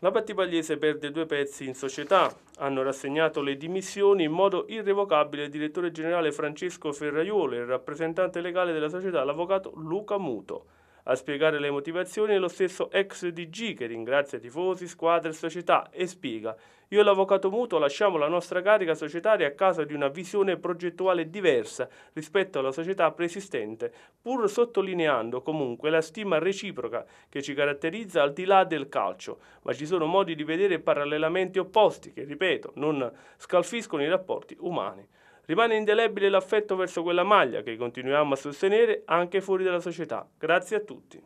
La Battipagliese perde due pezzi in società. Hanno rassegnato le dimissioni in modo irrevocabile il direttore generale Francesco Ferraiuolo e il rappresentante legale della società, l'avvocato Luca Muto. A spiegare le motivazioni è lo stesso ex DG che ringrazia tifosi, squadre, società e spiega io e l'avvocato mutuo lasciamo la nostra carica societaria a causa di una visione progettuale diversa rispetto alla società preesistente, pur sottolineando comunque la stima reciproca che ci caratterizza al di là del calcio, ma ci sono modi di vedere parallelamente opposti che, ripeto, non scalfiscono i rapporti umani. Rimane indelebile l'affetto verso quella maglia che continuiamo a sostenere anche fuori dalla società. Grazie a tutti.